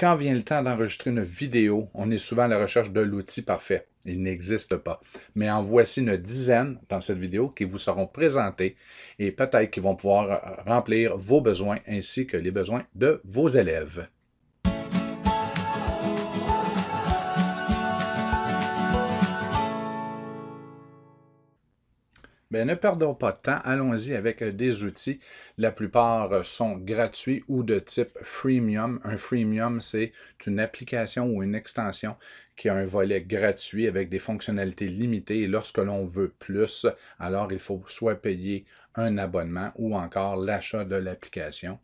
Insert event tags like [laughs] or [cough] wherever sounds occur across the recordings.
Quand vient le temps d'enregistrer une vidéo, on est souvent à la recherche de l'outil parfait. Il n'existe pas. Mais en voici une dizaine dans cette vidéo qui vous seront présentées et peut-être qui vont pouvoir remplir vos besoins ainsi que les besoins de vos élèves. Ben, ne perdons pas de temps, allons-y avec euh, des outils. La plupart euh, sont gratuits ou de type freemium. Un freemium, c'est une application ou une extension qui a un volet gratuit avec des fonctionnalités limitées. Et lorsque l'on veut plus, alors il faut soit payer un abonnement ou encore l'achat de l'application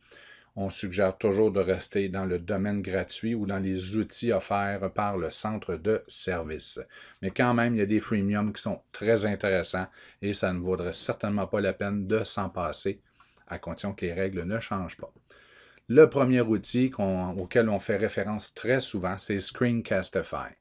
on suggère toujours de rester dans le domaine gratuit ou dans les outils offerts par le centre de service. Mais quand même, il y a des freemiums qui sont très intéressants et ça ne vaudrait certainement pas la peine de s'en passer à condition que les règles ne changent pas. Le premier outil auquel on fait référence très souvent, c'est Screencastify.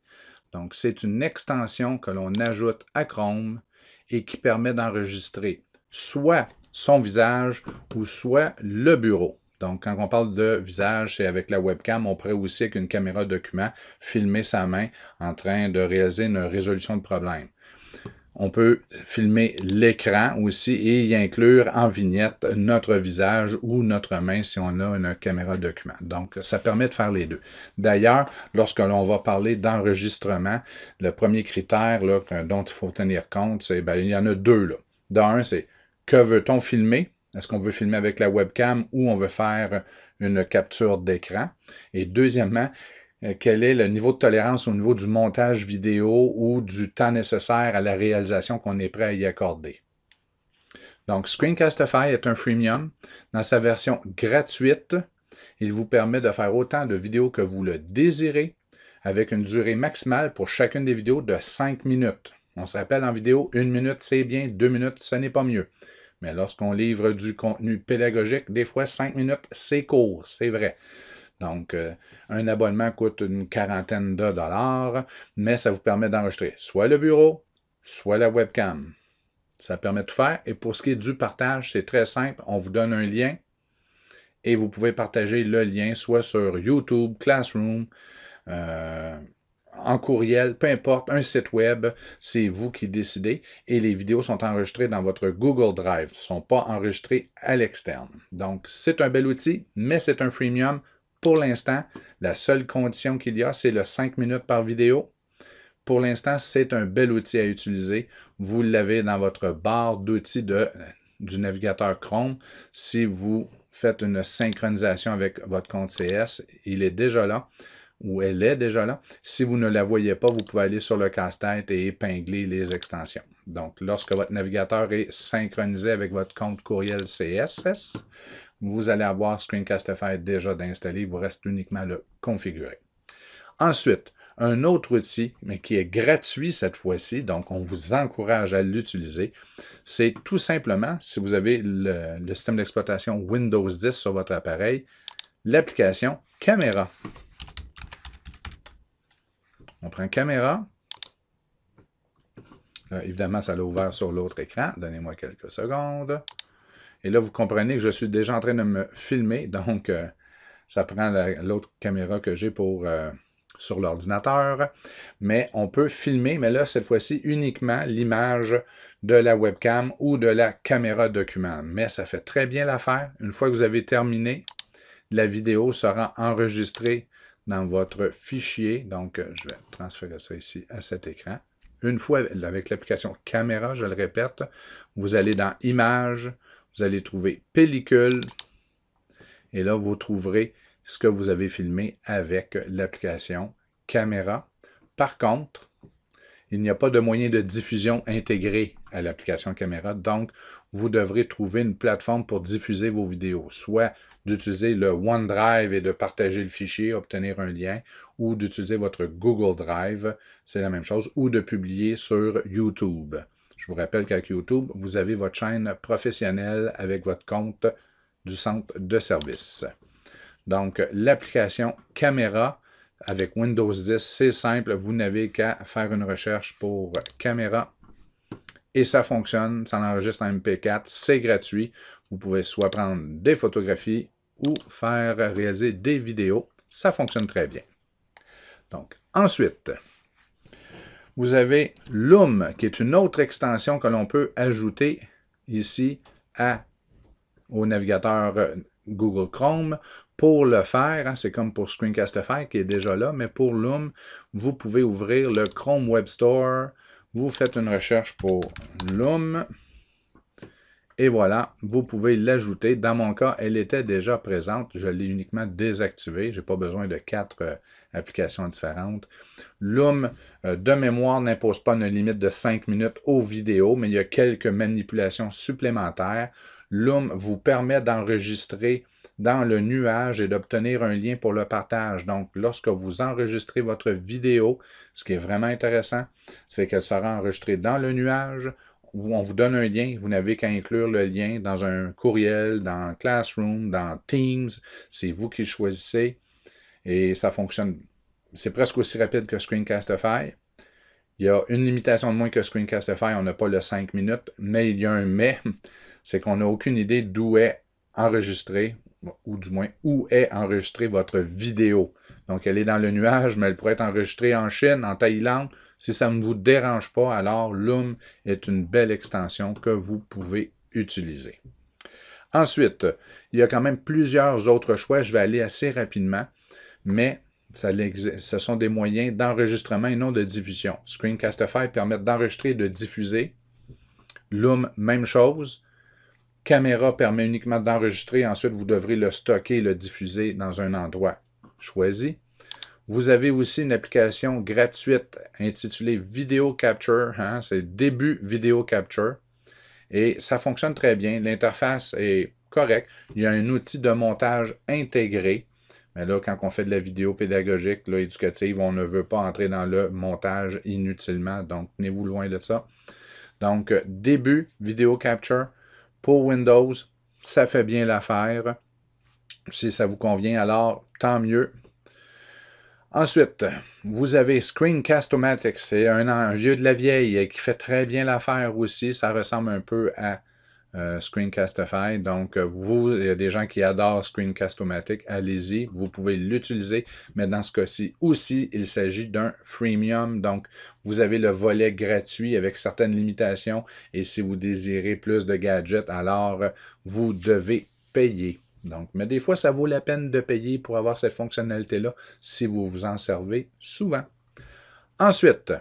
Donc, c'est une extension que l'on ajoute à Chrome et qui permet d'enregistrer soit son visage ou soit le bureau. Donc, quand on parle de visage, c'est avec la webcam. On pourrait aussi, avec une caméra document, filmer sa main en train de réaliser une résolution de problème. On peut filmer l'écran aussi et y inclure en vignette notre visage ou notre main si on a une caméra document. Donc, ça permet de faire les deux. D'ailleurs, lorsque l'on va parler d'enregistrement, le premier critère dont il faut tenir compte, c'est ben, il y en a deux. D'un, c'est que veut-on filmer? Est-ce qu'on veut filmer avec la webcam ou on veut faire une capture d'écran? Et deuxièmement, euh, quel est le niveau de tolérance au niveau du montage vidéo ou du temps nécessaire à la réalisation qu'on est prêt à y accorder? Donc, Screencastify est un freemium. Dans sa version gratuite, il vous permet de faire autant de vidéos que vous le désirez avec une durée maximale pour chacune des vidéos de 5 minutes. On se rappelle en vidéo, une minute c'est bien, deux minutes ce n'est pas mieux. Mais lorsqu'on livre du contenu pédagogique, des fois, cinq minutes, c'est court, c'est vrai. Donc, euh, un abonnement coûte une quarantaine de dollars, mais ça vous permet d'enregistrer soit le bureau, soit la webcam. Ça permet de tout faire. Et pour ce qui est du partage, c'est très simple. On vous donne un lien et vous pouvez partager le lien soit sur YouTube, Classroom, euh, en courriel, peu importe, un site web, c'est vous qui décidez. Et les vidéos sont enregistrées dans votre Google Drive, ne sont pas enregistrées à l'externe. Donc, c'est un bel outil, mais c'est un freemium. Pour l'instant, la seule condition qu'il y a, c'est le 5 minutes par vidéo. Pour l'instant, c'est un bel outil à utiliser. Vous l'avez dans votre barre d'outils euh, du navigateur Chrome. Si vous faites une synchronisation avec votre compte CS, il est déjà là ou elle est déjà là. Si vous ne la voyez pas, vous pouvez aller sur le casse-tête et épingler les extensions. Donc, lorsque votre navigateur est synchronisé avec votre compte courriel CSS, vous allez avoir Screencastify déjà installé. Il vous reste uniquement le configurer. Ensuite, un autre outil, mais qui est gratuit cette fois-ci, donc on vous encourage à l'utiliser, c'est tout simplement, si vous avez le système d'exploitation Windows 10 sur votre appareil, l'application Caméra. On prend caméra. évidemment, ça l'a ouvert sur l'autre écran. Donnez-moi quelques secondes. Et là, vous comprenez que je suis déjà en train de me filmer. Donc, euh, ça prend l'autre caméra que j'ai pour euh, sur l'ordinateur. Mais on peut filmer, mais là, cette fois-ci, uniquement l'image de la webcam ou de la caméra document. Mais ça fait très bien l'affaire. Une fois que vous avez terminé, la vidéo sera enregistrée dans votre fichier. Donc, euh, je vais transférer ça ici à cet écran. Une fois avec l'application caméra, je le répète, vous allez dans Images, vous allez trouver Pellicule, et là, vous trouverez ce que vous avez filmé avec l'application caméra. Par contre, il n'y a pas de moyen de diffusion intégré à l'application caméra, donc vous devrez trouver une plateforme pour diffuser vos vidéos, soit d'utiliser le OneDrive et de partager le fichier, obtenir un lien, ou d'utiliser votre Google Drive, c'est la même chose, ou de publier sur YouTube. Je vous rappelle qu'avec YouTube, vous avez votre chaîne professionnelle avec votre compte du centre de service. Donc, l'application Caméra avec Windows 10, c'est simple. Vous n'avez qu'à faire une recherche pour Caméra et ça fonctionne. Ça enregistre en MP4. C'est gratuit. Vous pouvez soit prendre des photographies ou faire réaliser des vidéos. Ça fonctionne très bien. Donc, ensuite, vous avez Loom, qui est une autre extension que l'on peut ajouter ici à, au navigateur euh, Google Chrome. Pour le faire, hein, c'est comme pour Screencastify qui est déjà là, mais pour Loom, vous pouvez ouvrir le Chrome Web Store. Vous faites une recherche pour Loom. Et voilà, vous pouvez l'ajouter. Dans mon cas, elle était déjà présente. Je l'ai uniquement désactivée. Je n'ai pas besoin de quatre euh, applications différentes. Loom, euh, de mémoire, n'impose pas une limite de 5 minutes aux vidéos, mais il y a quelques manipulations supplémentaires. Loom vous permet d'enregistrer dans le nuage et d'obtenir un lien pour le partage. Donc, lorsque vous enregistrez votre vidéo, ce qui est vraiment intéressant, c'est qu'elle sera enregistrée dans le nuage où on vous donne un lien. Vous n'avez qu'à inclure le lien dans un courriel, dans Classroom, dans Teams. C'est vous qui choisissez et ça fonctionne. C'est presque aussi rapide que Screencastify. Il y a une limitation de moins que Screencastify. On n'a pas le 5 minutes, mais il y a un mais. [laughs] C'est qu'on n'a aucune idée d'où est enregistré, ou du moins où est enregistré votre vidéo. Donc, elle est dans le nuage, mais elle pourrait être enregistrée en Chine, en Thaïlande. Si ça ne vous dérange pas, alors Loom est une belle extension que vous pouvez utiliser. Ensuite, il y a quand même plusieurs autres choix. Je vais aller assez rapidement, mais ce sont des moyens d'enregistrement et non de diffusion. Screencastify permet d'enregistrer et de diffuser. Loom, même chose. Caméra permet uniquement d'enregistrer, ensuite vous devrez le stocker et le diffuser dans un endroit choisi. Vous avez aussi une application gratuite intitulée Video Capture. Hein, c'est début Video Capture. Et ça fonctionne très bien. L'interface est correcte. Il y a un outil de montage intégré. Mais là, quand on fait de la vidéo pédagogique, éducative, on ne veut pas entrer dans le montage inutilement. Donc, tenez-vous loin de ça. Donc, début Video Capture pour Windows, ça fait bien l'affaire. Si ça vous convient, alors tant mieux. Ensuite, vous avez Screencast-O-Matic. C'est un, vieux de la vieille qui fait très bien l'affaire aussi. Ça ressemble un peu à euh, Screencastify. Donc, vous, il y a des gens qui adorent Screencast-O-Matic. Allez-y, vous pouvez l'utiliser. Mais dans ce cas-ci aussi, il s'agit d'un freemium. Donc, vous avez le volet gratuit avec certaines limitations. Et si vous désirez plus de gadgets, alors vous devez payer. Donc, mais des fois, ça vaut la peine de payer pour avoir cette fonctionnalité-là si vous vous en servez souvent. Ensuite,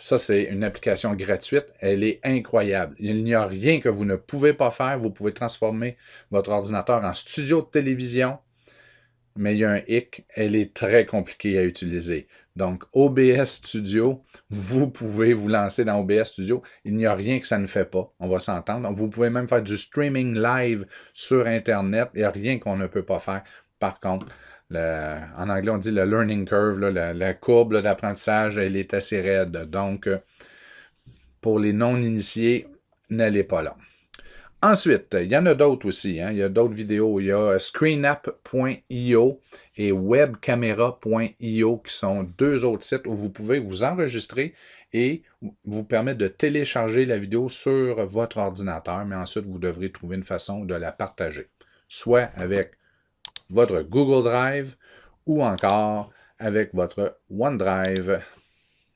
ça, c'est une application gratuite. Elle est incroyable. Il n'y a rien que vous ne pouvez pas faire. Vous pouvez transformer votre ordinateur en studio de télévision. Mais il y a un hic. Elle est très compliquée à utiliser. Donc, OBS Studio, vous pouvez vous lancer dans OBS Studio. Il n'y a rien que ça ne fait pas. On va s'entendre. Vous pouvez même faire du streaming live sur Internet. Il n'y a rien qu'on ne peut pas faire. Par contre, en anglais, on dit le learning curve, la, courbe d'apprentissage, elle est assez raide. Donc, euh, pour les non-initiés, n'allez pas là. Ensuite, il y en a d'autres aussi. Hein. Il y a d'autres vidéos. Il y a euh, screenapp.io et webcamera.io qui sont deux autres sites où vous pouvez vous enregistrer et vous permettre de télécharger la vidéo sur votre ordinateur, mais ensuite vous devrez trouver une façon de la partager, soit avec votre Google Drive ou encore avec votre OneDrive.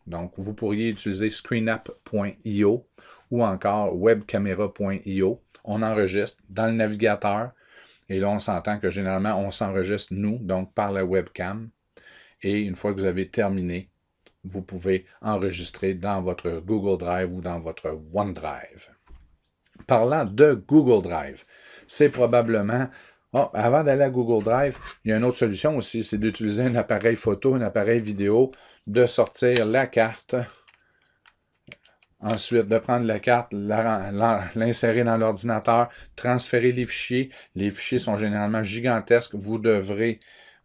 Donc, vous pourriez utiliser screenapp.io ou encore webcamera.io. On enregistre dans le navigateur. Et là, on s'entend que généralement, on s'enregistre nous, donc par la webcam. Et une fois que vous avez terminé, vous pouvez enregistrer dans votre Google Drive ou dans votre OneDrive. Parlant de Google Drive, c'est probablement oh, avant d'aller à Google Drive, il y a une autre solution aussi, c'est d'utiliser un appareil photo, un appareil vidéo, de sortir la carte Ensuite, de prendre la carte, l'insérer dans l'ordinateur, transférer les fichiers. Les fichiers sont généralement gigantesques. Vous devrez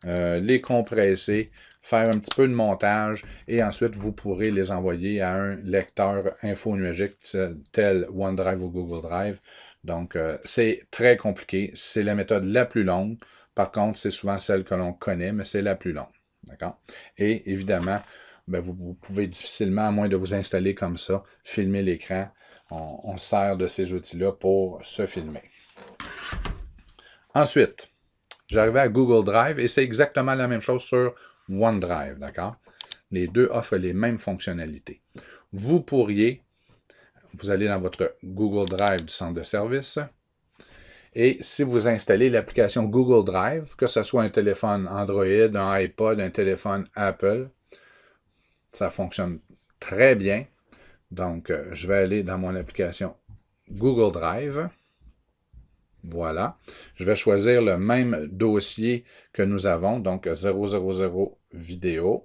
euh, les compresser, faire un petit peu de montage et ensuite vous pourrez les envoyer à un lecteur infonuagique tel OneDrive ou Google Drive. Donc, euh, c'est très compliqué. C'est la méthode la plus longue. Par contre, c'est souvent celle que l'on connaît, mais c'est la plus longue. D'accord? Et évidemment, ben, vous, pouvez difficilement, à moins de vous installer comme ça, filmer l'écran. On, sert de ces outils-là pour se filmer. Ensuite, j'arrivais à Google Drive et c'est exactement la même chose sur OneDrive, d'accord? Les deux offrent les mêmes fonctionnalités. Vous pourriez, vous allez dans votre Google Drive du centre de service et si vous installez l'application Google Drive, que ce soit un téléphone Android, un iPod, un téléphone Apple, ça fonctionne très bien. Donc, euh, je vais aller dans mon application Google Drive. Voilà. Je vais choisir le même dossier que nous avons, donc 000 vidéo.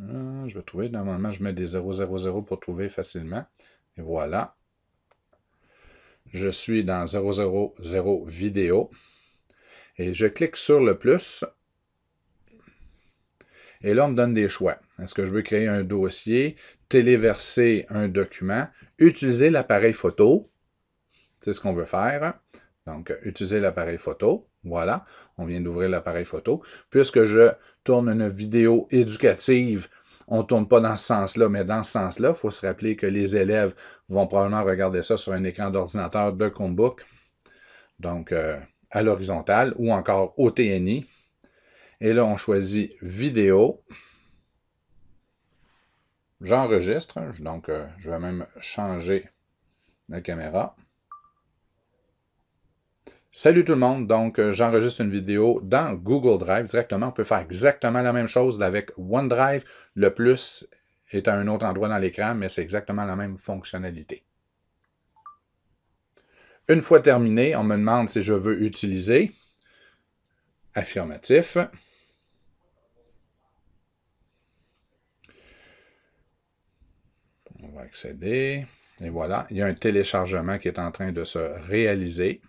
Euh, je vais trouver, normalement, je mets des 000 pour trouver facilement. Et voilà. Je suis dans 000 vidéo. Et je clique sur le plus et là, on me donne des choix. Est-ce que je veux créer un dossier, téléverser un document, utiliser l'appareil photo? C'est ce qu'on veut faire. Donc, utiliser l'appareil photo. Voilà, on vient d'ouvrir l'appareil photo. Puisque je tourne une vidéo éducative, on ne tourne pas dans ce sens-là, mais dans ce sens-là, il faut se rappeler que les élèves vont probablement regarder ça sur un écran d'ordinateur de Chromebook. Donc, euh, à l'horizontale ou encore au TNI. Et là, on choisit vidéo. J'enregistre, donc euh, je vais même changer la caméra. Salut tout le monde, donc euh, j'enregistre une vidéo dans Google Drive directement. On peut faire exactement la même chose avec OneDrive. Le plus est à un autre endroit dans l'écran, mais c'est exactement la même fonctionnalité. Une fois terminé, on me demande si je veux utiliser affirmatif. accéder. Et voilà, il y a un téléchargement qui est en train de se réaliser.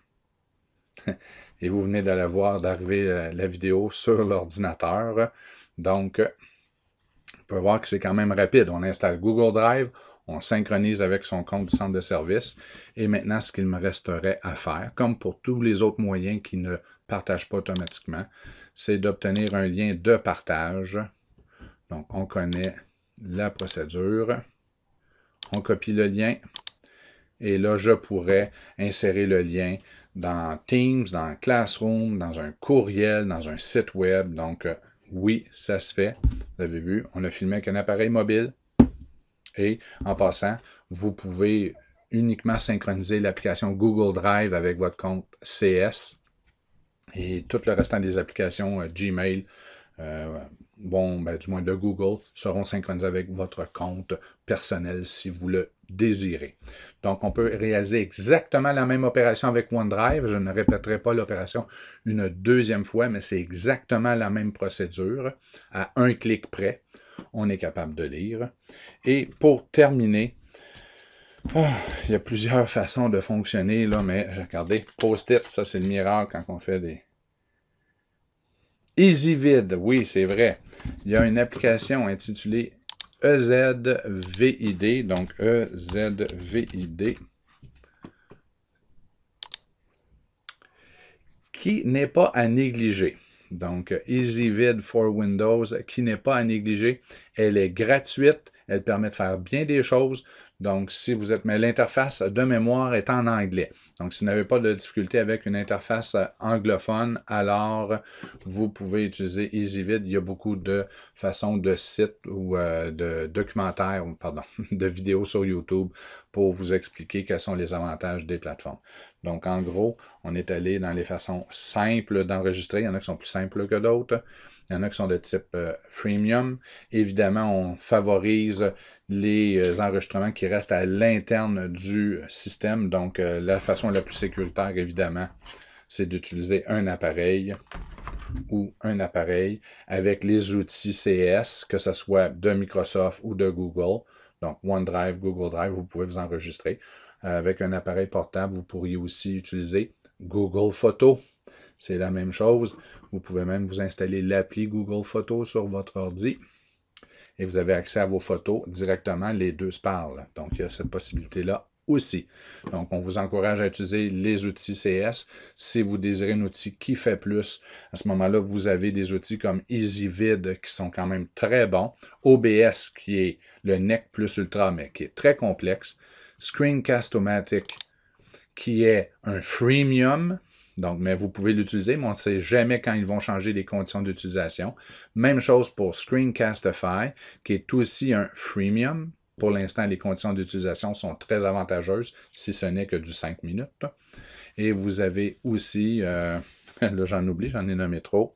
[laughs] Et vous venez de la voir d'arriver euh, la vidéo sur l'ordinateur. Donc, euh, on peut voir que c'est quand même rapide. On installe Google Drive, on synchronise avec son compte du centre de service. Et maintenant, ce qu'il me resterait à faire, comme pour tous les autres moyens qui ne partagent pas automatiquement, c'est d'obtenir un lien de partage. Donc, on connaît la procédure. On copie le lien. Et là, je pourrais insérer le lien dans Teams, dans Classroom, dans un courriel, dans un site web. Donc, euh, oui, ça se fait. Vous avez vu, on a filmé avec un appareil mobile. Et en passant, vous pouvez uniquement synchroniser l'application Google Drive avec votre compte CS et tout le restant des applications euh, Gmail, euh, bon, ben, du moins de Google, seront synchronisés avec votre compte personnel si vous le désirez. Donc, on peut réaliser exactement la même opération avec OneDrive. Je ne répéterai pas l'opération une deuxième fois, mais c'est exactement la même procédure. À un clic près, on est capable de lire. Et pour terminer, oh, il y a plusieurs façons de fonctionner, là, mais regardez, post-it, ça c'est le miracle quand on fait des, EasyVid, oui, c'est vrai. Il y a une application intitulée EZVID, donc EZVID, qui n'est pas à négliger. Donc, EasyVid for Windows, qui n'est pas à négliger. Elle est gratuite, elle permet de faire bien des choses. Donc, si vous êtes, mais l'interface de mémoire est en anglais. Donc, si vous n'avez pas de difficulté avec une interface anglophone, alors vous pouvez utiliser EasyVid. Il y a beaucoup de façons de sites ou euh, de documentaires, pardon, [laughs] de vidéos sur YouTube pour vous expliquer quels sont les avantages des plateformes. Donc, en gros, on est allé dans les façons simples d'enregistrer. Il y en a qui sont plus simples que d'autres. Il y en a qui sont de type euh, freemium. Évidemment, on favorise les euh, enregistrements qui restent à l'interne du système. Donc, euh, la façon la plus sécuritaire, évidemment, c'est d'utiliser un appareil ou un appareil avec les outils CS, que ce soit de Microsoft ou de Google. Donc, OneDrive, Google Drive, vous pouvez vous enregistrer. Euh, avec un appareil portable, vous pourriez aussi utiliser Google Photos. C'est la même chose. Vous pouvez même vous installer l'appli Google Photos sur votre ordi et vous avez accès à vos photos directement. Les deux se parlent. Donc, il y a cette possibilité-là aussi. Donc, on vous encourage à utiliser les outils CS. Si vous désirez un outil qui fait plus, à ce moment-là, vous avez des outils comme EasyVid qui sont quand même très bons, OBS qui est le NEC plus Ultra, mais qui est très complexe, Screencast-O-Matic qui est un freemium, donc, mais vous pouvez l'utiliser, mais on ne sait jamais quand ils vont changer les conditions d'utilisation. Même chose pour Screencastify, qui est aussi un freemium. Pour l'instant, les conditions d'utilisation sont très avantageuses, si ce n'est que du 5 minutes. Et vous avez aussi, euh, [laughs] là j'en oublie, j'en ai nommé trop,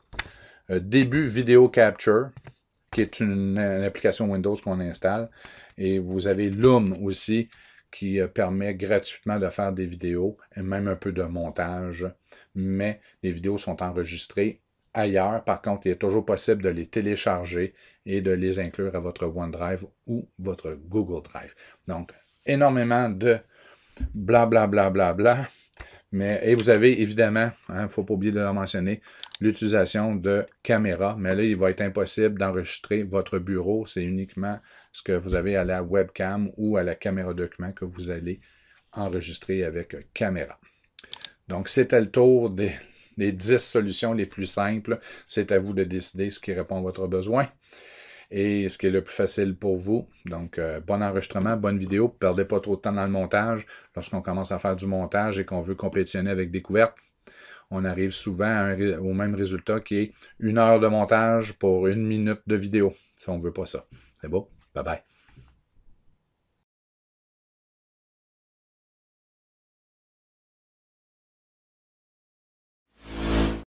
euh, Début Video Capture, qui est une, une application Windows qu'on installe. Et vous avez Loom aussi, qui euh, permet gratuitement de faire des vidéos et même un peu de montage. Mais les vidéos sont enregistrées ailleurs. Par contre, il est toujours possible de les télécharger et de les inclure à votre OneDrive ou votre Google Drive. Donc, énormément de blablabla. Mais, et vous avez évidemment, il hein, ne faut pas oublier de le mentionner, l'utilisation de caméra. Mais là, il va être impossible d'enregistrer votre bureau. C'est uniquement ce que vous avez à la webcam ou à la caméra document que vous allez enregistrer avec caméra. Donc, c'était le tour des, 10 solutions les plus simples. C'est à vous de décider ce qui répond à votre besoin et ce qui est le plus facile pour vous. Donc, euh, bon enregistrement, bonne vidéo. Ne perdez pas trop de temps dans le montage. Lorsqu'on commence à faire du montage et qu'on veut compétitionner avec découverte, on arrive souvent au même résultat qui est une heure de montage pour une minute de vidéo. si on ne veut pas ça. C'est beau. Bye bye.